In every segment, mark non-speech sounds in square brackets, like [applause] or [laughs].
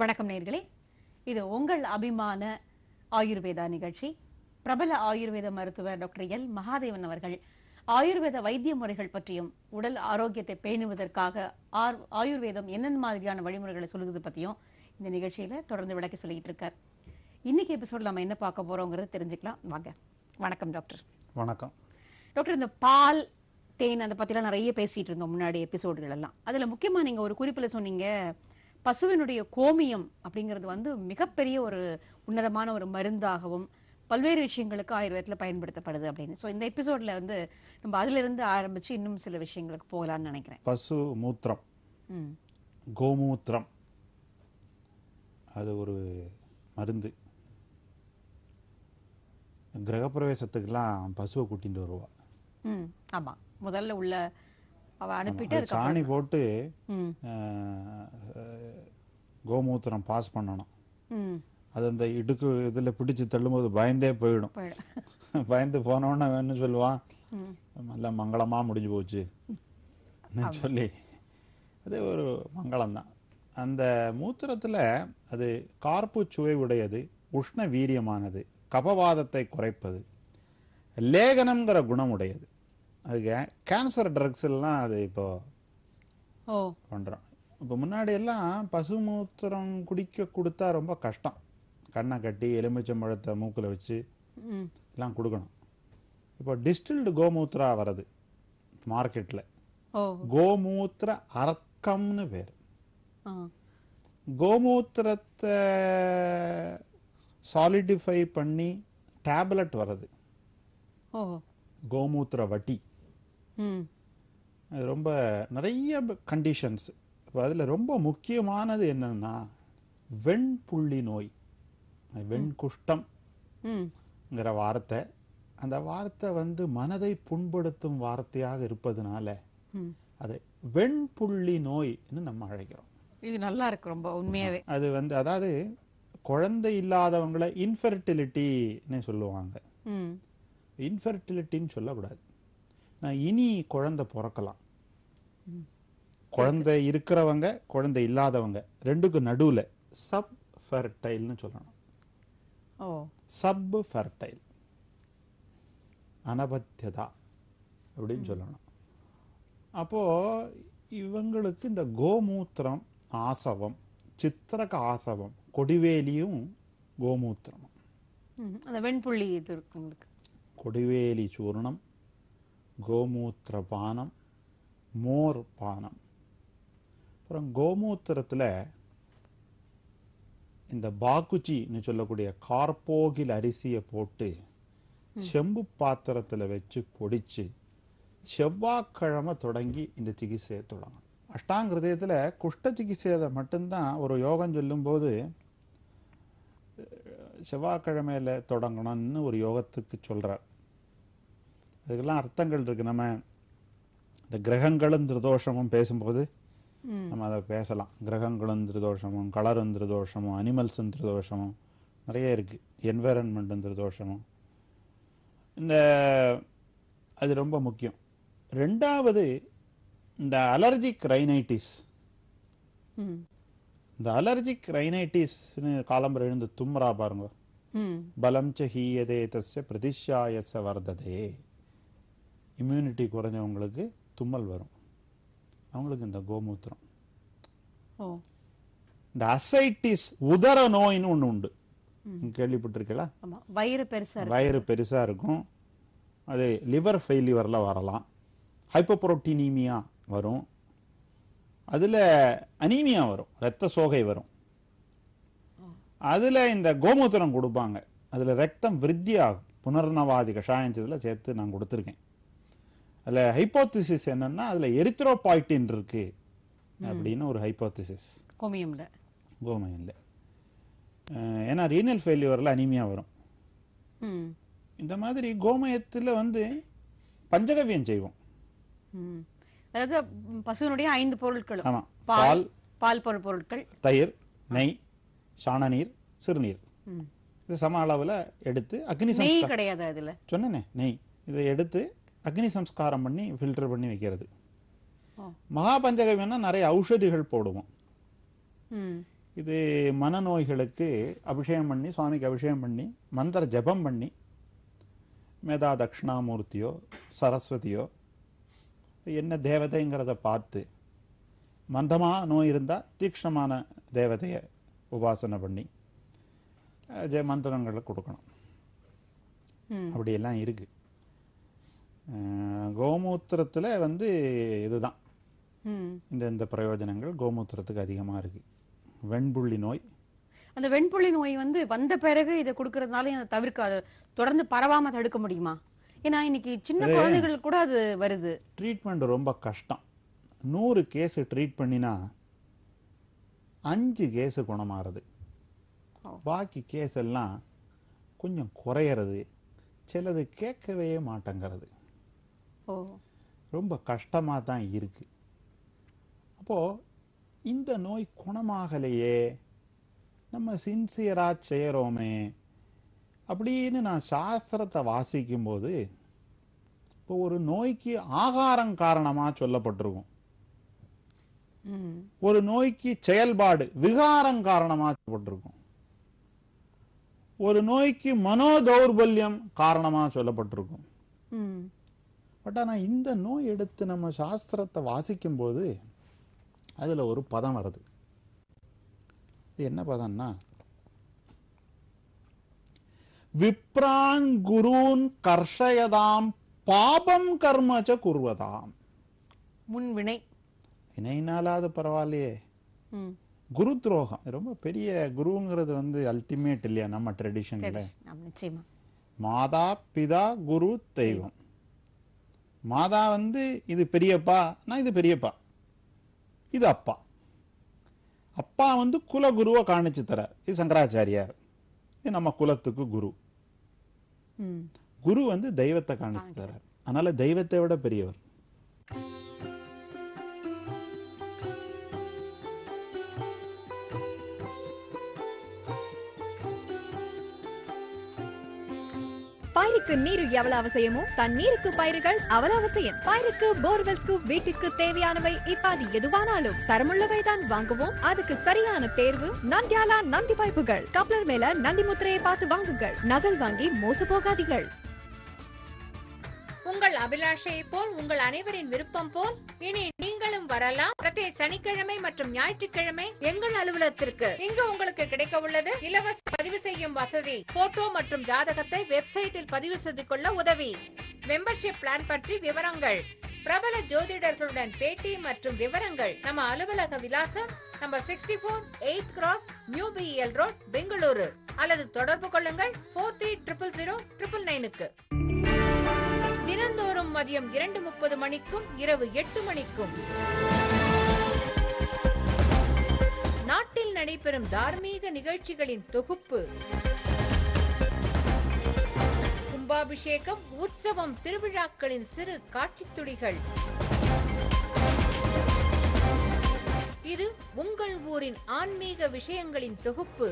வணக்கம் நேர்களே இது உங்கள் அபிமான ஆயுர்வேதா நிகழ்ச்சி பிரபல ஆயுர்வேத மருத்துவர் டாக்டர் எல் மகாதேவன் அவர்கள் ஆயுர்வேத வைத்திய முறைகள் பற்றியும் உடல் ஆரோக்கியத்தை பேணுவதற்காக ஆயுர்வேதம் என்னென்ன மாதிரியான வழிமுறைகளை சொல்லுவது பற்றியும் இந்த நிகழ்ச்சியில் தொடர்ந்து விளக்கி சொல்லிட்டு இருக்கார் இன்னைக்கு எபிசோட் நம்ம என்ன பார்க்க போறோங்கிறத தெரிஞ்சுக்கலாம் வாங்க வணக்கம் டாக்டர் வணக்கம் டாக்டர் இந்த பால் தேன் அதை பற்றிலாம் நிறைய பேசிட்டு இருந்தோம் முன்னாடி எபிசோடுகள் எல்லாம் அதில் முக்கியமாக நீங்கள் ஒரு குறிப்பில் சொன்னீங்க பசுவினுடைய கோமியம் அப்படிங்கிறது வந்து மிகப்பெரிய ஒரு உன்னதமான ஒரு மருந்தாகவும் பல்வேறு விஷயங்களுக்கு ஆயுர்வேதத்தில் பயன்படுத்தப்படுது அப்படின்னு ஸோ இந்த எபிசோடில் வந்து நம்ம அதிலிருந்து ஆரம்பித்து இன்னும் சில விஷயங்களுக்கு போகலான்னு நினைக்கிறேன் பசு மூத்திரம் கோமூத்திரம் அது ஒரு மருந்து கிரகப்பிரவேசத்துக்கெல்லாம் பசுவை கூட்டிகிட்டு ம் ஆமாம் முதல்ல உள்ள அவ அனுப்பிட்டு சாணி போட்டு கோமூத்திரம் பாஸ் பண்ணணும் அது அந்த இடுக்கு இதில் பிடிச்சு தள்ளும்போது பயந்தே போயிடும் [laughs] பயந்து போனோன்னு வேணும்னு சொல்லுவான் நல்ல மங்களமாக முடிஞ்சு போச்சு சொல்லி அது ஒரு மங்களம்தான் அந்த மூத்திரத்தில் அது கார்ப்பு சுவை உடையது உஷ்ண வீரியமானது கபவாதத்தை குறைப்பது லேகனம்ங்கிற குணம் உடையது அதுக்கு கேன்சர் ட்ரக்ஸ் எல்லாம் அது இப்போது பண்ணுறோம் இப்போ முன்னாடி எல்லாம் மூத்திரம் குடிக்க கொடுத்தா ரொம்ப கஷ்டம் கண்ணை கட்டி எலுமிச்சம்பழத்தை மூக்கில் வச்சு எல்லாம் கொடுக்கணும் இப்போ டிஸ்டில்டு கோமூத்ரா வருது மார்க்கெட்டில் கோமூத்திர அரக்கம்னு பேர் கோமூத்திரத்தை சாலிடிஃபை பண்ணி டேப்லெட் வருது கோமூத்திர வட்டி அது ரொம்ப நிறைய கண்டிஷன்ஸ் இப்போ அதில் ரொம்ப முக்கியமானது என்னன்னா வெண்புள்ளி நோய் வெண்குஷ்டம்ங்கிற வார்த்தை அந்த வார்த்தை வந்து மனதை புண்படுத்தும் வார்த்தையாக இருப்பதுனால அது வெண்புள்ளி நோய்னு நம்ம அழைக்கிறோம் இது நல்லா இருக்கு ரொம்ப உண்மையாவே அது வந்து அதாவது குழந்தை இல்லாதவங்களை இன்ஃபெர்டிலிட்டின்னு சொல்லுவாங்க இன்ஃபெர்டிலிட்டின்னு சொல்லக்கூடாது இனி குழந்தை பிறக்கலாம் குழந்தை இருக்கிறவங்க குழந்தை இல்லாதவங்க ரெண்டுக்கும் நடுவில் சப் ஃபெர்டைல்னு சொல்லணும் சப் ஃபெர்டைல் அனபத்தியதா அப்படின்னு சொல்லணும் அப்போது இவங்களுக்கு இந்த கோமூத்திரம் ஆசவம் சித்திரக ஆசவம் கொடிவேலியும் கோமூத்திரமும் அந்த வெண்புள்ளி இது கொடிவேலி சூர்ணம் கோமூத்திர பானம் மோர் பானம் அப்புறம் கோமூத்திரத்தில் இந்த பாக்குச்சின்னு சொல்லக்கூடிய கார்போகில் அரிசியை போட்டு செம்பு பாத்திரத்தில் வச்சு பொடிச்சு செவ்வாய்க்கிழமை தொடங்கி இந்த சிகிச்சையை தொடங்கும் அஷ்டாங்க குஷ்ட சிகிச்சையில் மட்டும்தான் ஒரு யோகம் சொல்லும்போது செவ்வாய்க்கிழமையில் தொடங்கணும்னு ஒரு யோகத்துக்கு சொல்கிறார் இதுக்கெல்லாம் அர்த்தங்கள் இருக்குது நம்ம இந்த கிரகங்களும் திருதோஷமும் பேசும்போது நம்ம அதை பேசலாம் கிரகங்களும் திருதோஷமும் கலரும் திருதோஷமும் அனிமல்ஸும் திருதோஷமும் நிறைய இருக்குது என்வரன்மெண்ட்டும் திருதோஷமும் இந்த அது ரொம்ப முக்கியம் ரெண்டாவது இந்த அலர்ஜிக் ரைனைட்டிஸ் இந்த அலர்ஜிக் ரைனைட்டிஸ்னு காலம்பரம் எழுந்து தும்ரா பாருங்க பலம் ச ஹீயதே தஸ்ய பிரதிஷாயச வர்ததே இம்யூனிட்டி குறைஞ்சவங்களுக்கு தும்மல் வரும் அவங்களுக்கு இந்த கோமூத்திரம் இந்த அசைட்டிஸ் உதர நோயின்னு ஒன்று உண்டு கேள்விப்பட்டிருக்கலாம் வயிறு பெருசா வயிறு பெருசா இருக்கும் அது லிவர் ஃபெயிலியர்ல வரலாம் ஹைப்போப்ரோட்டீனீமியா வரும் அதில் அனீமியா வரும் ரத்த சோகை வரும் அதில் இந்த கோமூத்திரம் கொடுப்பாங்க அதில் ரத்தம் விருத்தி ஆகும் புனர்நவாதி கஷாயம் சேர்த்து நான் கொடுத்துருக்கேன் அதில் ஹைப்போத்திசிஸ் என்னன்னா அதில் எரித்ரோபாய்டின் இருக்கு அப்படின்னு ஒரு ஹைப்போத்திசிஸ் கோமியம்ல கோமியம்ல ஏன்னா ரீனல் ஃபெயில்யூரில் அனிமியா வரும் இந்த மாதிரி கோமயத்தில் வந்து பஞ்சகவியம் செய்வோம் அதாவது பசுவினுடைய ஐந்து பொருட்கள் ஆமாம் பால் பால் பொருள் பொருட்கள் தயிர் நெய் சாண நீர் சிறுநீர் இது சம அளவில் எடுத்து அக்னி கிடையாது அதில் சொன்னேனே நெய் இதை எடுத்து அக்னி சம்ஸ்காரம் பண்ணி ஃபில்டர் பண்ணி வைக்கிறது மகாபஞ்சகவியம்னா நிறைய ஔஷதிகள் போடுவோம் இது மனநோய்களுக்கு அபிஷேகம் பண்ணி சுவாமிக்கு அபிஷேகம் பண்ணி மந்திர ஜபம் பண்ணி மேதா தட்சிணாமூர்த்தியோ சரஸ்வதியோ என்ன தேவதைங்கிறத பார்த்து மந்தமாக நோய் இருந்தால் தீக்ஷமான தேவதையை உபாசனை பண்ணி ஜெய மந்திரங்களை கொடுக்கணும் அப்படியெல்லாம் இருக்குது கோமூத்திரத்தில் வந்து இதுதான் இந்த இந்த பிரயோஜனங்கள் கோமூத்திரத்துக்கு அதிகமாக இருக்குது வெண்புள்ளி நோய் அந்த வெண்புள்ளி நோய் வந்து வந்த பிறகு இதை கொடுக்கறதுனால அதை தவிர்க்காது தொடர்ந்து பரவாமல் தடுக்க முடியுமா ஏன்னா இன்னைக்கு சின்ன குழந்தைகள் கூட அது வருது ட்ரீட்மெண்ட் ரொம்ப கஷ்டம் நூறு கேஸு ட்ரீட் பண்ணினா அஞ்சு கேஸு குணமாறுது பாக்கி கேஸ் எல்லாம் கொஞ்சம் குறையிறது சிலது கேட்கவே மாட்டேங்கிறது ரொம்ப கஷ்டமாக தான் இருக்குது அப்போது இந்த நோய் குணமாகலையே நம்ம சின்சியராக செய்கிறோமே அப்படின்னு நான் சாஸ்திரத்தை வாசிக்கும்போது இப்போ ஒரு நோய்க்கு ஆகாரம் காரணமாக சொல்லப்பட்டிருக்கும் ஒரு நோய்க்கு செயல்பாடு விகாரம் காரணமாக சொல்லப்பட்டிருக்கும் ஒரு நோய்க்கு மனோ தௌர்பல்யம் காரணமாக சொல்லப்பட்டிருக்கும் பட் ஆனால் இந்த நோய் எடுத்து நம்ம சாஸ்திரத்தை வாசிக்கும்போது அதில் ஒரு பதம் வருது என்ன பதம்னா விப்ராங்குருன் குருன் கர்ஷயதாம் பாபம் கர்மச்ச குருவதாம் முன் வினை வினைனாலாவது பரவாயில்லையே குரு துரோகம் ரொம்ப பெரிய குருங்கிறது வந்து அல்டிமேட் இல்லையா நம்ம ட்ரெடிஷன்ல மாதா பிதா குரு தெய்வம் மாதா வந்து இது பெரியப்பா நான் இது பெரியப்பா இது அப்பா அப்பா வந்து குலகுருவை காணிச்சு தர இது சங்கராச்சாரியார் இது நம்ம குலத்துக்கு குரு குரு வந்து தெய்வத்தை காணிச்சு தரார் அதனால தெய்வத்தை விட பெரியவர் பயிருக்கு நீர் எவ்வளவு அவசியமோ தண்ணீருக்கு பயிர்கள் அவ்வளவு அவசியம் பயிருக்கு போர்வெல்ஸ்க்கு வீட்டுக்கு தேவையானவை இப்பாதி எதுவானாலும் தரமுள்ளவை தான் வாங்குவோம் அதுக்கு சரியான தேர்வு நந்தியாலா நந்தி பைப்புகள் கப்ளர் மேல நந்தி முத்திரையை பார்த்து வாங்குங்கள் நகல் வாங்கி மோச போகாதீர்கள் உங்கள் அபிலாஷையை போல் உங்கள் அனைவரின் விருப்பம் போல் இனி நீங்களும் வரலாம் பிரத்தே சனிக்கிழமை மற்றும் ஞாயிற்றுக்கிழமை எங்கள் அலுவலகத்திற்கு இங்கு உங்களுக்கு கிடைக்க உள்ளது இலவச பதிவு செய்யும் வசதி போட்டோ மற்றும் ஜாதகத்தை வெப்சைட்டில் பதிவு செய்து கொள்ள உதவி மெம்பர்ஷிப் பிளான் பற்றி விவரங்கள் பிரபல ஜோதிடர்களுடன் பேட்டி மற்றும் விவரங்கள் நம்ம அலுவலக விலாசம் number sixty four eight cross new BEL road Bengaluru அல்லது தொடர்பு கொள்ளுங்கள் four three triple zero triple நைனுக்கு தினந்தோறும் மதியம் இரண்டு முப்பது மணிக்கும் இரவு எட்டு மணிக்கும் நாட்டில் நடைபெறும் தார்மீக நிகழ்ச்சிகளின் தொகுப்பு கும்பாபிஷேகம் உற்சவம் திருவிழாக்களின் சிறு காட்சித் இது உங்கள் ஊரின் ஆன்மீக விஷயங்களின் தொகுப்பு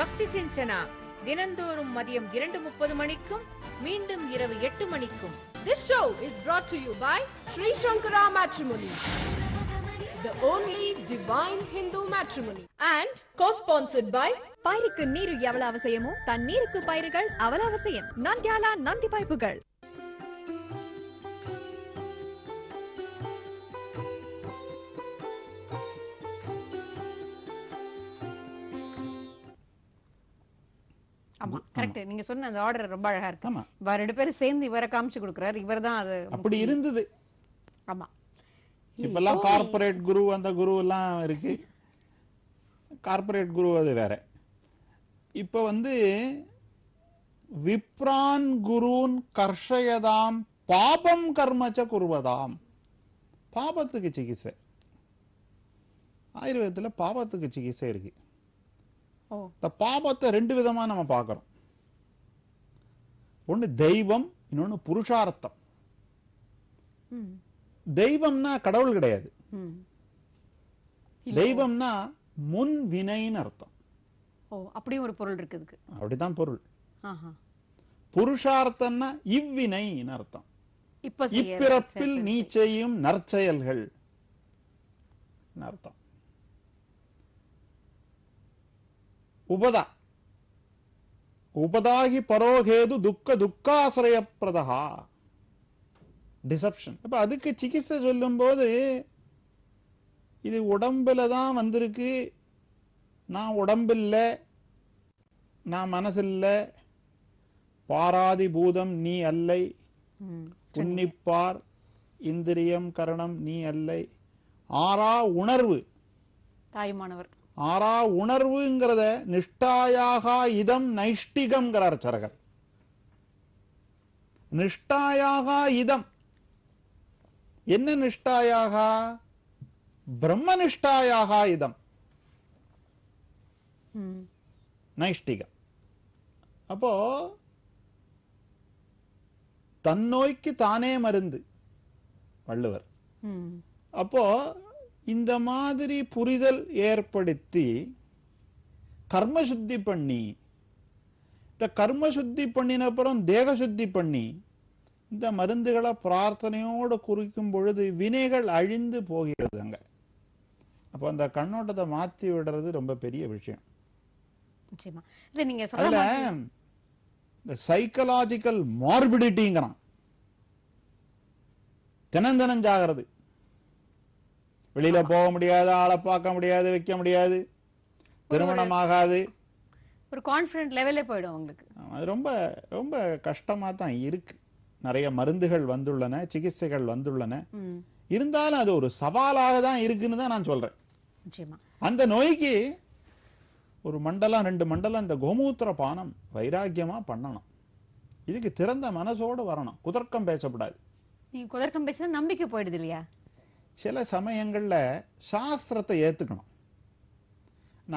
பக்தி சிஞ்சனா தினந்தோறும் மதியம் இரண்டு முப்பது மணிக்கும் மீண்டும் இரவு எட்டு மணிக்கும் this show is brought to you by Sri Sankara matrimony The only divine Hindu matrimony and co-sponsored by பயிருக்கு நீர் எவ்வளவு அவசியமோ தண்ணீருக்கு பயிர்கள் அவ்வளவு அவசியம் நந்தியாலா நந்தி பைப்புகள் ஆமா கரெக்ட் நீங்க சொன்ன அந்த ஆர்டர் ரொம்ப அழகா இருக்கு ஆமா இவர் ரெண்டு பேரும் சேர்ந்து இவரை காமிச்சு கொடுக்குறாரு இவர் தான் அது அப்படி இருந்தது ஆமா இப்பெல்லாம் கார்ப்பரேட் குரு அந்த குரு எல்லாம் இருக்கு கார்ப்பரேட் குரு அது வேற இப்போ வந்து விப்ரான் குருன் கர்ஷயதாம் பாபம் கர்மச்ச குருவதாம் பாபத்துக்கு சிகிச்சை ஆயுர்வேதத்தில் பாபத்துக்கு சிகிச்சை இருக்குது இந்த பாபத்தை ரெண்டு விதமாக நம்ம பார்க்குறோம் ஒன்னு தெய்வம் இன்னொன்னு புருஷார்த்தம் தெய்வம்னா கடவுள் கிடையாது தெய்வம்னா முன் வினைன்னு அர்த்தம் ஓ அப்படி ஒரு பொருள் இருக்குதுக்கு அப்படிதான் பொருள் புருஷார்த்தம்னா இவ்வினை அர்த்தம் இப்பிறப்பில் நீ செய்யும் நற்செயல்கள் அர்த்தம் உபத உபதாகி பரோகேது துக்க துக்காசிரய பிரதா டிசப்ஷன் அப்ப அதுக்கு சிகிச்சை சொல்லும் போது இது உடம்புல தான் வந்திருக்கு நான் உடம்பில்ல நான் மனசில்ல பாராதி பூதம் நீ அல்லை உன்னிப்பார் இந்திரியம் கரணம் நீ அல்லை ஆறா உணர்வு தாய்மானவர் ஆறா உணர்வுங்கிறத நிஷ்டாயாக இதம் நைஷ்டிகம் சரகர் நிஷ்டாயாக இதம் என்ன நிஷ்டாயாக பிரம்ம நிஷ்டாயாக இதம் நைஷ்டிகம் அப்போ தன்னோய்க்கு தானே மருந்து வள்ளுவர் அப்போ இந்த மாதிரி புரிதல் ஏற்படுத்தி கர்மசுத்தி பண்ணி இந்த கர்மசுத்தி பண்ணினப்புறம் தேக சுத்தி பண்ணி இந்த மருந்துகளை பிரார்த்தனையோடு குறிக்கும் பொழுது வினைகள் அழிந்து போகிறது அங்கே அப்போ அந்த கண்ணோட்டத்தை மாற்றி விடுறது ரொம்ப பெரிய விஷயம் அதில் இந்த சைக்கலாஜிக்கல் மார்பிடிட்டிங்கிறான் தினம் தினம் ஜாகிறது வெளியில போக முடியாது ஆளை பார்க்க முடியாது வைக்க முடியாது திருமணம் ஆகாது ஒரு கான்ஃபிடென்ட் லெவலே போயிடும் அவங்களுக்கு அது ரொம்ப ரொம்ப கஷ்டமாக தான் இருக்கு நிறைய மருந்துகள் வந்துள்ளன சிகிச்சைகள் வந்துள்ளன இருந்தாலும் அது ஒரு சவாலாக தான் இருக்குன்னு தான் நான் சொல்றேன் அந்த நோய்க்கு ஒரு மண்டலம் ரெண்டு மண்டலம் இந்த கோமூத்திர பானம் வைராக்கியமா பண்ணணும் இதுக்கு திறந்த மனசோடு வரணும் குதர்க்கம் பேசக்கூடாது நீ குதர்க்கம் பேசினா நம்பிக்கை போயிடுது இல்லையா சில சமயங்களில் சாஸ்திரத்தை ஏற்றுக்கணும்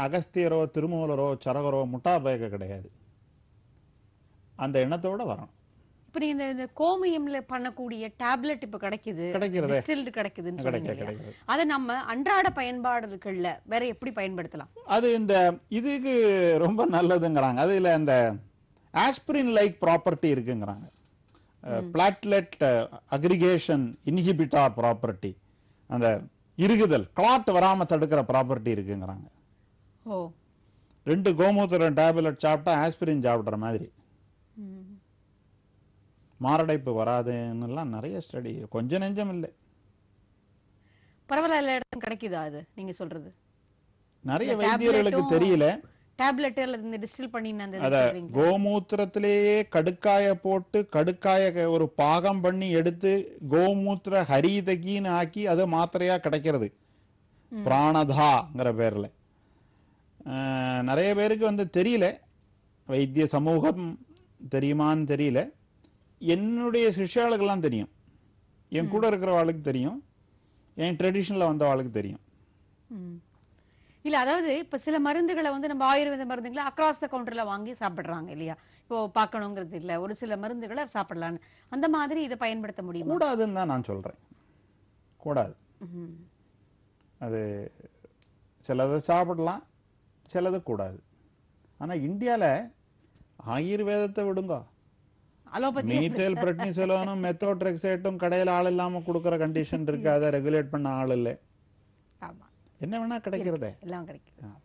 அகஸ்தியரோ திருமூலரோ சரகரோ முட்டாபேக கிடையாது அந்த எண்ணத்தோட வரணும் இப்போ நீங்கள் இந்த கோமியம்ல பண்ணக்கூடிய டேப்லெட் இப்போ கிடைக்குது கிடைக்கிறது கிடைக்குதுன்னு கிடைக்கிறது அதை நம்ம அன்றாட பயன்பாடுகள்ல வேற எப்படி பயன்படுத்தலாம் அது இந்த இதுக்கு ரொம்ப நல்லதுங்கிறாங்க அதில் அந்த ஆஸ்பிரின் லைக் ப்ராப்பர்ட்டி இருக்குங்கிறாங்க பிளாட்லெட் அக்ரிகேஷன் இன்ஹிபிட்டா ப்ராப்பர்ட்டி அந்த இருகுதல் கிளாட் வராமல் தடுக்கிற ப்ராப்பர்ட்டி இருக்குங்கிறாங்க ரெண்டு கோமூத்திர டேப்லெட் சாப்பிட்டா ஆஸ்பிரின் சாப்பிட்ற மாதிரி மாரடைப்பு வராதுன்னுலாம் நிறைய ஸ்டடி கொஞ்சம் நெஞ்சம் இல்லை பரவாயில்ல இடம் கிடைக்குதா அது நீங்கள் சொல்கிறது நிறைய வைத்தியர்களுக்கு தெரியல டேப்லெட்டில் டிஸ்டில் பண்ணி கோமூத்திரத்திலேயே கடுக்காய போட்டு கடுக்காய ஒரு பாகம் பண்ணி எடுத்து கோமூத்திர ஹரிதகின்னு ஆக்கி அது மாத்திரையா கிடைக்கிறது பிராணதாங்கிற பேர்ல நிறைய பேருக்கு வந்து தெரியல வைத்திய சமூகம் தெரியுமான்னு தெரியல என்னுடைய சிஷியாளுக்கெல்லாம் தெரியும் என் கூட இருக்கிற வாளுக்கு தெரியும் என் ட்ரெடிஷனில் வந்த வாளுக்கு தெரியும் இல்ல அதாவது இப்போ சில மருந்துகளை வந்து நம்ம ஆயுர்வேத மருந்துகளை அக்ராஸ் த கவுண்டரில் வாங்கி சாப்பிடுறாங்க இல்லையா இப்போ பார்க்கணுங்கிறது இல்ல ஒரு சில மருந்துகளை சாப்பிடலான்னு அந்த மாதிரி இதை பயன்படுத்த முடியும் கூடாதுன்னு தான் நான் சொல்றேன் கூடாது அது சிலதை சாப்பிடலாம் சிலது கூடாது ஆனா இந்தியால ஆயுர்வேதத்தை விடுங்க மீத்தேல் பிரட்னிசலோனும் மெத்தோட்ரெக்ஸேட்டும் கடையில் ஆள் இல்லாமல் கொடுக்குற கண்டிஷன் இருக்கு அதை ரெகுலேட் பண்ண ஆள் இல்லை என்ன வேணால் கிடைக்கிறதே எல்லாம் கிடைக்கும்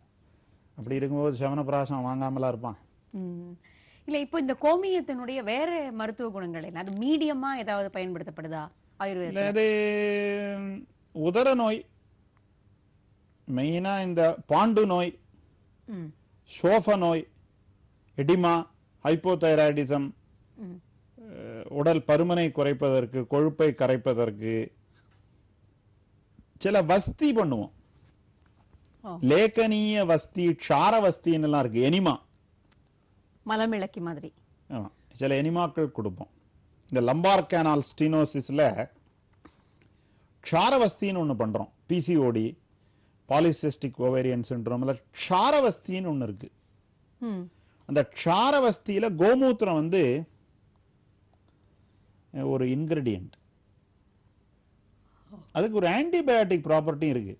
அப்படி இருக்கும்போது சவனப்பிராசம் வாங்காமலா இருப்பான் இல்லை இப்போ இந்த கோமியத்தினுடைய வேற மருத்துவ குணங்கள் என்ன அது மீடியமாக ஏதாவது பயன்படுத்தப்படுதா ஆயுர்வேத அது உதர நோய் மெயினாக இந்த பாண்டு நோய் சோஃப நோய் எடிமா ஹைப்போதைராய்டிசம் உடல் பருமனை குறைப்பதற்கு கொழுப்பை கரைப்பதற்கு சில வஸ்தி பண்ணுவோம் லேக்கனீய வஸ்தி க்ஷார வஸ்தின்னு எல்லாம் இருக்கு எனிமா மலமிளக்கி மாதிரி சில எனிமாக்கள் கொடுப்போம் இந்த லம்பார் கேனால் ஸ்டீனோசிஸில் க்ஷாரவஸ்தின்னு ஒன்று பண்ணுறோம் பிசிஓடி பாலிசிஸ்டிக் ஓவேரியன் சின்ட்ரோமில் க்ஷாரவஸ்தின்னு ஒன்று இருக்கு அந்த க்ஷார க்ஷாரவஸ்தியில் கோமூத்திரம் வந்து ஒரு இன்கிரீடியண்ட் அதுக்கு ஒரு ஆன்டிபயோட்டிக் ப்ராப்பர்ட்டியும் இருக்குது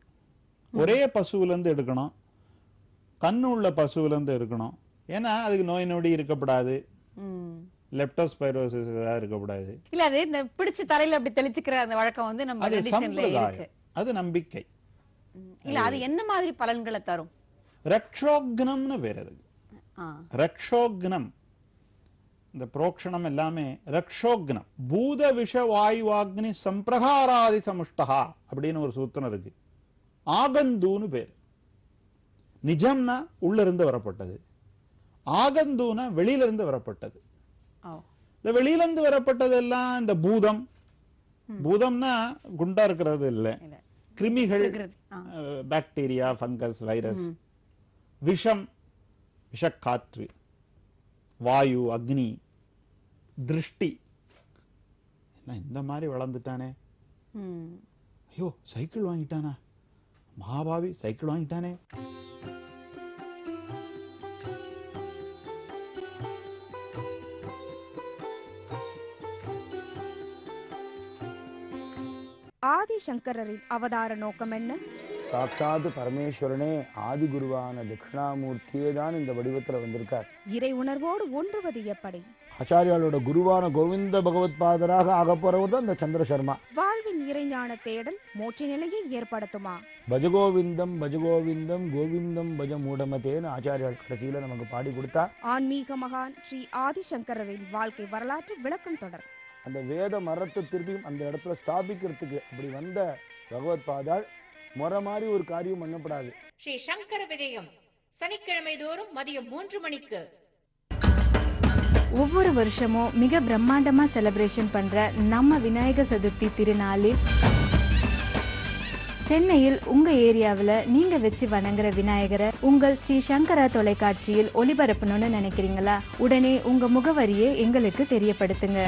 ஒரே பசுவிலேருந்து எடுக்கணும் கண்ணு உள்ள பசுவிலேருந்து இருக்கணும் ஏன்னா அதுக்கு நோய் நொடி இருக்கக்கூடாது லெப்டோஸ்பைரோசிஸ் ஏதாவது இருக்கக்கூடாது இல்ல அது இந்த பிடிச்சு தரையில அப்படி தெளிச்சுக்கிற அந்த வழக்கம் வந்து நம்ம ட்ரெடிஷன்ல இருக்கு அது நம்பிக்கை இல்ல அது என்ன மாதிரி பலன்களை தரும் ரக்ஷோக்னம்னு பேர் அது ரக்ஷோக்னம் இந்த புரோக்ஷணம் எல்லாமே ரக்ஷோக்னம் பூத விஷ வாயுவாக்னி சம்பிரகாராதி சமுஷ்டகா அப்படின்னு ஒரு சூத்திரம் இருக்கு ஆகந்தூன்னு பேர் நிஜம்னா உள்ள இருந்து வரப்பட்டது ஆகந்தூனா வெளியிலிருந்து வரப்பட்டது இந்த வெளியிலிருந்து எல்லாம் இந்த பூதம் பூதம்னா குண்டா இருக்கிறது இல்லை கிருமிகள் பாக்டீரியா ஃபங்கஸ் வைரஸ் விஷம் விஷக்காற்று வாயு அக்னி திருஷ்டி எல்லாம் இந்த மாதிரி வளர்ந்துட்டானே ஐயோ சைக்கிள் வாங்கிட்டானா மகாபாவி சைக்கிள் வாங்கிட்டானே ஆதிசங்கரரின் அவதார நோக்கம் என்ன சாட்சாத்து பரமேஸ்வரனே ஆதி குருவான தட்சிணாமூர்த்தியே தான் இந்த வடிவத்துல வந்திருக்கார் இறை உணர்வோடு ஒன்றுவது எப்படி ஆச்சாரியாலோட குருவான கோவிந்த பகவத் பாதராக ஆகப்போறவர் தான் இந்த சந்திரசர்மா வாழ்வின் இறைஞான தேடல் மோட்ச நிலையை ஏற்படுத்துமா பஜகோவிந்தம் பஜகோவிந்தம் கோவிந்தம் பஜ மூடமதேன்னு ஆச்சாரியால் கடைசியில நமக்கு பாடி கொடுத்தா ஆன்மீக மகான் ஸ்ரீ ஆதிசங்கரின் வாழ்க்கை வரலாற்று விளக்கம் தொடர் அந்த வேத மரத்தை திருப்பியும் அந்த இடத்துல ஸ்தாபிக்கிறதுக்கு அப்படி வந்த பகவத் பாதால் முறை மாதிரி ஒரு காரியம் பண்ணப்படாது ஸ்ரீ சங்கர விஜயம் சனிக்கிழமை தோறும் மதியம் மூன்று மணிக்கு ஒவ்வொரு வருஷமும் மிக பிரம்மாண்டமா செலிப்ரேஷன் பண்ணுற நம்ம விநாயகர் சதுர்த்தி திருநாளில் சென்னையில் உங்க ஏரியாவில் நீங்க வச்சு வணங்குற விநாயகரை உங்கள் ஸ்ரீ சங்கரா தொலைக்காட்சியில் ஒளிபரப்பணும்னு நினைக்கிறீங்களா உடனே உங்க முகவரியை எங்களுக்கு தெரியப்படுத்துங்க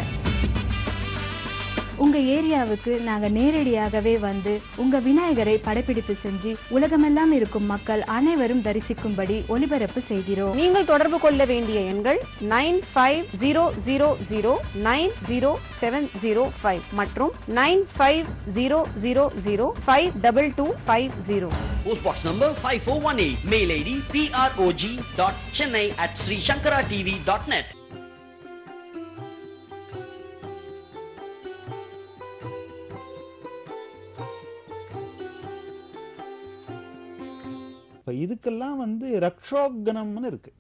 உங்கள் ஏரியாவுக்கு நாங்கள் நேரடியாகவே வந்து உங்கள் விநாயகரை படப்பிடிப்பு செஞ்சு உலகமெல்லாம் இருக்கும் மக்கள் அனைவரும் தரிசிக்கும்படி ஒலிபரப்பு செய்கிறோம் நீங்கள் தொடர்பு கொள்ள வேண்டிய எண்கள் nine five zero zero zero nine zero seven zero five மற்றும் nine five zero zero zero five double two five zero post box number five four one eight mail ID PROG dot Chennai at Sri Sankara TV dot net இதுக்கெல்லாம் வந்து ரக்ஷோகனம்னு இருக்கு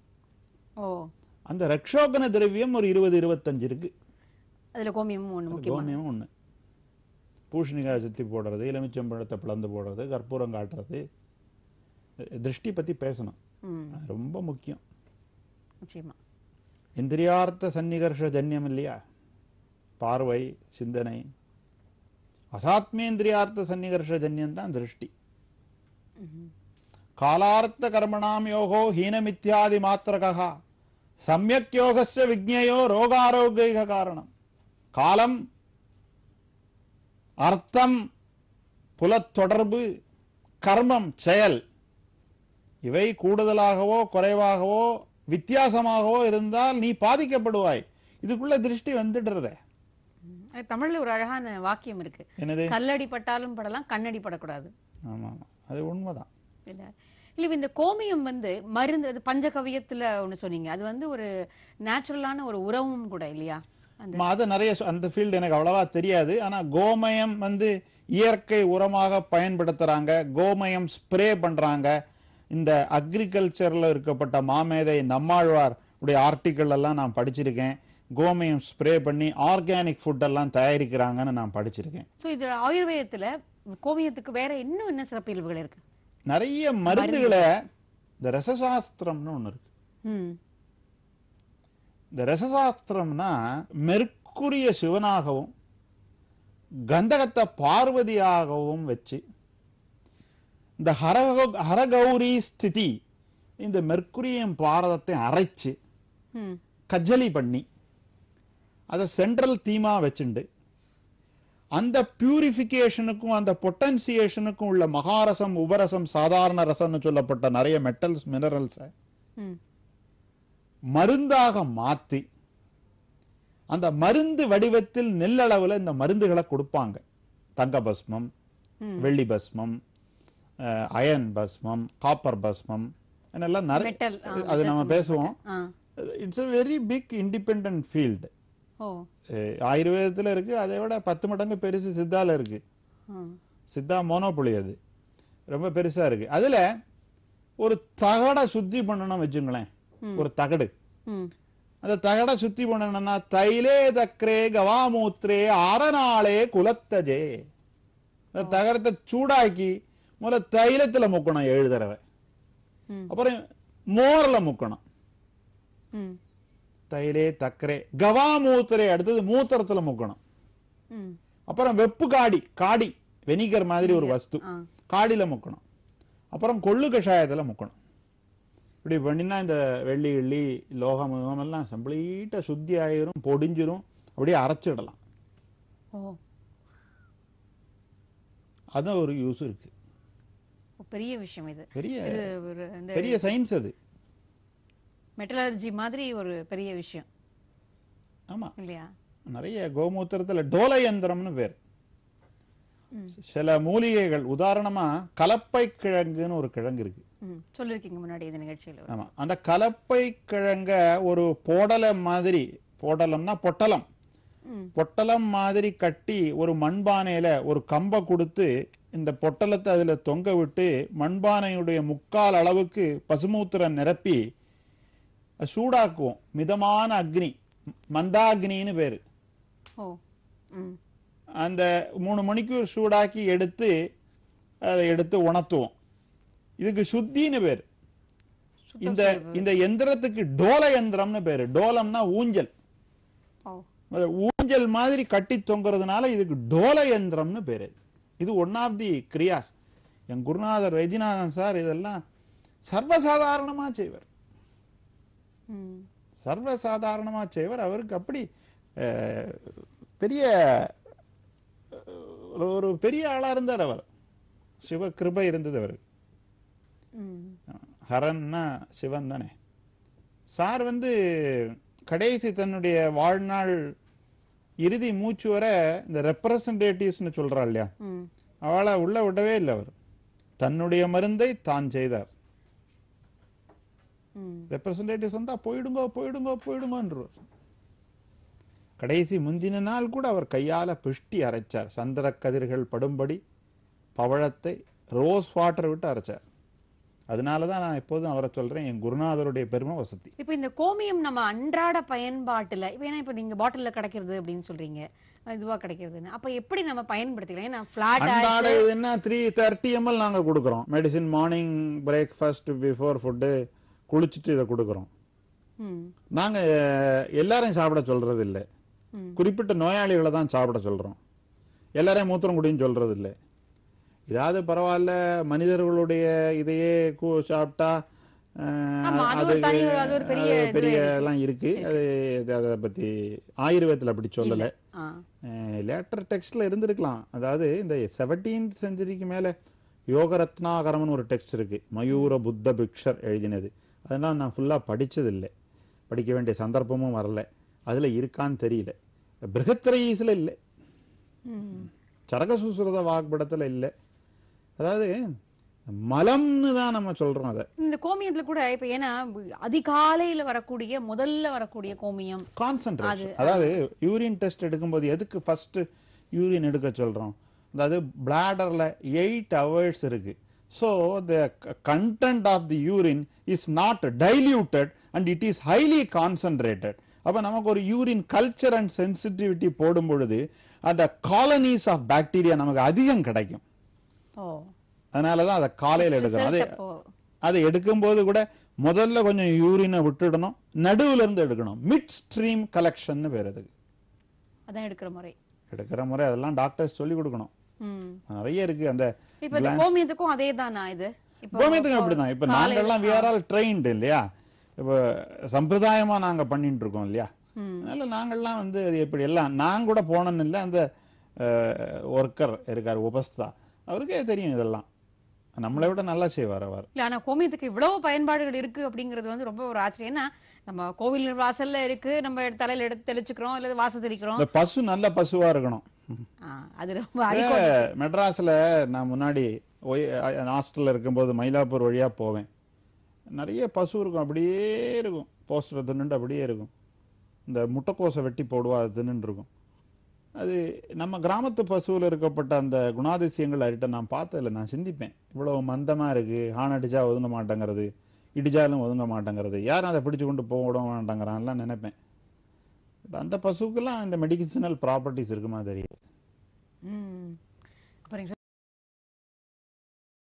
அந்த ரக்ஷோகன திரவியம் ஒரு இருபது இருபத்தஞ்சு இருக்கு அதுல கோமியமும் ஒன்று கோமியமும் ஒன்று பூஷணிக்காய் சுத்தி போடுறது எலுமிச்சம்பழத்தை பிளந்து போடுறது கற்பூரம் காட்டுறது திருஷ்டி பற்றி பேசணும் ரொம்ப முக்கியம் இந்திரியார்த்த சந்நிகர்ஷ ஜன்யம் இல்லையா பார்வை சிந்தனை அசாத்மேந்திரியார்த்த சன்னிகர்ஷ ஜன்யம் தான் திருஷ்டி காலார்த்த கர்மணாம் யோகோ ஹீனமித்யாதி மாத்திரகா சமயக் யோகச விஜயோ ரோகாரோக்கிய காரணம் காலம் அர்த்தம் புலத்தொடர்பு கர்மம் செயல் இவை கூடுதலாகவோ குறைவாகவோ வித்தியாசமாகவோ இருந்தால் நீ பாதிக்கப்படுவாய் இதுக்குள்ள திருஷ்டி வந்துடுறத தமிழ்ல ஒரு அழகான வாக்கியம் இருக்கு கல்லடி பட்டாலும் படலாம் கண்ணடி படக்கூடாது ஆமா ஆமா அது உண்மைதான் அப்படின்னாரு இல்லை இந்த கோமியம் வந்து மருந்து அது பஞ்சகவியத்தில் ஒன்று சொன்னீங்க அது வந்து ஒரு நேச்சுரலான ஒரு உறவும் கூட இல்லையா அது நிறைய அந்த ஃபீல்டு எனக்கு அவ்வளவா தெரியாது ஆனால் கோமயம் வந்து இயற்கை உரமாக பயன்படுத்துகிறாங்க கோமயம் ஸ்ப்ரே பண்ணுறாங்க இந்த அக்ரிகல்ச்சரில் இருக்கப்பட்ட மாமேதை நம்மாழ்வார் உடைய ஆர்டிக்கிள் எல்லாம் நான் படிச்சிருக்கேன் கோமயம் ஸ்ப்ரே பண்ணி ஆர்கானிக் ஃபுட்டெல்லாம் தயாரிக்கிறாங்கன்னு நான் படிச்சிருக்கேன் ஸோ இது ஆயுர்வேதத்தில் கோமியத்துக்கு வேற இன்னும் என்ன சிறப்பியல்புகள் இருக்குது நிறைய மருந்துகளை இந்த ரசசாஸ்திரம்னு ஒன்று இருக்கு இந்த ரசசாஸ்திரம்னா மெர்க்குரிய சிவனாகவும் கந்தகத்தை பார்வதியாகவும் வச்சு இந்த ஹரக ஹரகௌரி ஸ்திதி இந்த மெர்க்குரியம் பாரதத்தை அரைச்சு கஜலி பண்ணி அதை சென்ட்ரல் தீமா வச்சுண்டு அந்த பியூரிஃபிகேஷனுக்கும் அந்த பொட்டன்சியேஷனுக்கும் உள்ள மகாரசம் உபரசம் சாதாரண ரசம்னு சொல்லப்பட்ட நிறைய மெட்டல்ஸ் மினரல்ஸை மருந்தாக மாற்றி அந்த மருந்து வடிவத்தில் நெல்லளவில் இந்த மருந்துகளை கொடுப்பாங்க தங்க பஸ்மம் வெள்ளி பஸ்மம் அயன் பஸ்மம் காப்பர் பஸ்மம் என்னெல்லாம் நிறைய அது நம்ம பேசுவோம் it's a very big independent field ஆயுர்வேதத்தில் இருக்குது அதை விட பத்து மடங்கு பெருசு சித்தாவில் இருக்குது சித்தா மோனோப்புளி அது ரொம்ப பெருசாக இருக்குது அதில் ஒரு தகடை சுத்தி பண்ணணும் வச்சுங்களேன் ஒரு தகடு அந்த தகடை சுத்தி பண்ணணும்னா தைலே தக்ரே கவாமூத்ரே அறநாளே குலத்தஜே அந்த தகரத்தை சூடாக்கி முதல்ல தைலத்துல முக்கணும் ஏழு தடவை அப்புறம் மோரில் முக்கணும் தைலே தக்கரே கவா மூத்தரே அடுத்தது மூத்திரத்துல முக்கணும் அப்புறம் வெப்பு காடி காடி வெனிகர் மாதிரி ஒரு வஸ்து காடியில முக்கணும் அப்புறம் கொள்ளு கஷாயத்துல முக்கணும் இப்படி பண்ணினா இந்த வெள்ளி இள்ளி லோகம் எல்லாம் கம்ப்ளீட்டாக சுத்தி ஆயிரும் பொடிஞ்சிரும் அப்படியே அரைச்சிடலாம் அதான் ஒரு யூஸ் இருக்கு பெரிய விஷயம் இது பெரிய பெரிய சயின்ஸ் அது மெட்டலர்ஜி மாதிரி ஒரு பெரிய விஷயம் ஆமாம் இல்லையா நிறைய கோமூத்திரத்தில் டோல யந்திரம்னு பேர் சில மூலிகைகள் உதாரணமா கலப்பை கிழங்குன்னு ஒரு கிழங்கு இருக்கு சொல்லிருக்கீங்க முன்னாடி இந்த நிகழ்ச்சியில் ஆமா அந்த கலப்பை கிழங்க ஒரு போடலை மாதிரி போடலம்னா பொட்டலம் பொட்டலம் மாதிரி கட்டி ஒரு மண்பானையில ஒரு கம்பை கொடுத்து இந்த பொட்டலத்தை அதுல தொங்க விட்டு மண்பானையுடைய முக்கால் அளவுக்கு பசுமூத்திரம் நிரப்பி சூடாக்குவோம் மிதமான அக்னி அக்னின்னு பேரு அந்த மூணு மணிக்கு சூடாக்கி எடுத்து அதை எடுத்து உணர்த்துவோம் இதுக்கு சுத்தின்னு பேர் இந்த இந்த எந்திரத்துக்கு டோல எந்திரம்னு பேரு டோலம்னா ஊஞ்சல் ஊஞ்சல் மாதிரி கட்டி தொங்குறதுனால இதுக்கு டோல எந்திரம்னு பேரு இது ஒன் ஆஃப் தி கிரியாஸ் என் குருநாதர் வைத்தியநாதன் சார் இதெல்லாம் சர்வசாதாரணமா செய்வார் சர்வசாதாரணமாக செய்வர் அவருக்கு அப்படி பெரிய ஒரு பெரிய ஆளாக இருந்தார் அவர் சிவ கிருபை இருந்தது அவர் ஹரன்னா சிவன் தானே சார் வந்து கடைசி தன்னுடைய வாழ்நாள் இறுதி மூச்சு வர இந்த ரெப்ரசன்டேட்டிவ்ஸ்னு சொல்றா இல்லையா அவளை உள்ள விடவே இல்லை அவர் தன்னுடைய மருந்தை தான் செய்தார் ரெப்ரசன்டேட்டிவ்ஸ் வந்தால் போயிடுங்க போயிடுங்க போயிடுங்கோன்றார் கடைசி முந்தின நாள் கூட அவர் கையால் பிஷ்டி அரைச்சார் சந்திர கதிர்கள் படும்படி பவழத்தை ரோஸ் வாட்டர் விட்டு அரைச்சார் அதனால தான் நான் எப்போதும் அவரை சொல்றேன் என் குருநாதருடைய பெருமை வசதி இப்போ இந்த கோமியம் நம்ம அன்றாட பயன்பாட்டில் இப்போ ஏன்னா இப்போ நீங்கள் பாட்டிலில் கிடைக்கிறது அப்படின்னு சொல்றீங்க இதுவாக கிடைக்கிறதுன்னு அப்போ எப்படி நம்ம பயன்படுத்திக்கலாம் ஏன்னா ஃப்ளாட் அன்றாட த்ரீ தேர்ட்டி எம்எல் நாங்கள் கொடுக்குறோம் medicine morning breakfast before food குளிச்சுட்டு இதை கொடுக்குறோம் நாங்கள் எல்லாரையும் சாப்பிட சொல்கிறது இல்லை குறிப்பிட்ட நோயாளிகளை தான் சாப்பிட சொல்கிறோம் எல்லாரையும் மூத்திரம் குடின்னு சொல்கிறது இல்லை இதாவது பரவாயில்ல மனிதர்களுடைய இதையே கூ சாப்பிட்டா அது பெரிய எல்லாம் இருக்கு அது அதை பற்றி ஆயுர்வேதத்தில் அப்படி சொல்லலை லேட்டர் டெக்ஸ்ட்ல இருந்திருக்கலாம் அதாவது இந்த செவன்டீன்த் செஞ்சுரிக்கு மேலே யோகரத்னாகரம்னு ஒரு டெக்ஸ்ட் இருக்குது மயூர புத்த பிக்ஷர் எழுதினது அதனால் நான் ஃபுல்லாக படித்ததில்லை படிக்க வேண்டிய சந்தர்ப்பமும் வரல அதில் இருக்கான்னு தெரியல பிருகத்திரையீஸில் இல்லை சரகசூசுரத வாக்படத்தில் இல்லை அதாவது மலம்னு தான் நம்ம சொல்றோம் அதை இந்த கோமியத்துல கூட இப்ப ஏன்னா அதிகாலையில வரக்கூடிய முதல்ல வரக்கூடிய கோமியம் கான்சன்ட்ரேஷன் அதாவது யூரின் டெஸ்ட் எடுக்கும்போது எதுக்கு ஃபர்ஸ்ட் யூரின் எடுக்க சொல்றோம் அதாவது பிளாடர்ல எயிட் ஹவர்ஸ் இருக்கு So, the content of the urine is not diluted and it is highly concentrated. அப்போ நமக்கு ஒரு யூரின் கல்ச்சர் அண்ட் சென்சிட்டிவிட்டி போடும் பொழுது அந்த காலனிஸ் ஆஃப் பாக்டீரியா நமக்கு அதிகம் கிடைக்கும் அதனாலதான் அதை காலையில் எடுக்கிறோம் அதை அதை எடுக்கும்போது கூட முதல்ல கொஞ்சம் யூரினை விட்டுடணும் நடுவுல இருந்து எடுக்கணும் மிட் ஸ்ட்ரீம் கலெக்ஷன் பேர் அதுக்கு அதான் எடுக்கிற முறை எடுக்கிற முறை அதெல்லாம் டாக்டர்ஸ் சொல்லி கொடுக்கணும் நிறைய இருக்கு அந்த இப்போ கோமியத்துக்கும் அதே தானா இது கோமியத்துக்கும் அப்படிதான் இப்ப நாங்க எல்லாம் வேற ஆல் ட்ரெயின்டு இல்லையா இப்போ சம்பிரதாயமா நாங்க பண்ணிட்டு இருக்கோம் இல்லையா அதனால நாங்கள்லாம் வந்து அது எப்படி எல்லாம் நான் கூட போனேன்னு இல்லை அந்த ஒர்க்கர் இருக்கார் உபஸ்தா அவருக்கே தெரியும் இதெல்லாம் நம்மளை விட நல்லா செய்வார் அவர் இல்லை ஆனால் கோமியத்துக்கு இவ்வளவு பயன்பாடுகள் இருக்கு அப்படிங்கிறது வந்து ரொம்ப ஒரு ஆச்சரியம் ஏன்னா நம்ம கோவில் வாசல்ல இருக்கு நம்ம தலையில எடுத்து தெளிச்சுக்கிறோம் இல்லை வாசல் தெளிக்கிறோம் பசு நல்ல பசுவா இருக்கணும் அது ரொம்ப மெட்ராஸில் நான் முன்னாடி ஒய் ஹாஸ்டலில் இருக்கும்போது மயிலாப்பூர் வழியாக போவேன் நிறைய பசு இருக்கும் அப்படியே இருக்கும் போஸ்டர் தின்னுண்டு அப்படியே இருக்கும் இந்த முட்டைக்கோசை வெட்டி போடுவா அது தின்னுருக்கும் அது நம்ம கிராமத்து பசுவில் இருக்கப்பட்ட அந்த குணாதிசயங்கள் அவர்கிட்ட நான் பார்த்ததில்ல நான் சிந்திப்பேன் இவ்வளோ மந்தமாக இருக்குது ஹான் அடித்தா ஒதுங்க மாட்டேங்கிறது இடிச்சாலும் ஒதுங்க மாட்டேங்கிறது யாரும் அதை பிடிச்சு கொண்டு போட மாட்டேங்கிறான்லாம் நினைப்பேன் அந்த பசுக்கெல்லாம் இந்த மெடிக்கல் ப்ராப்பர்ட்டிஸ் இருக்குமா தெரியாது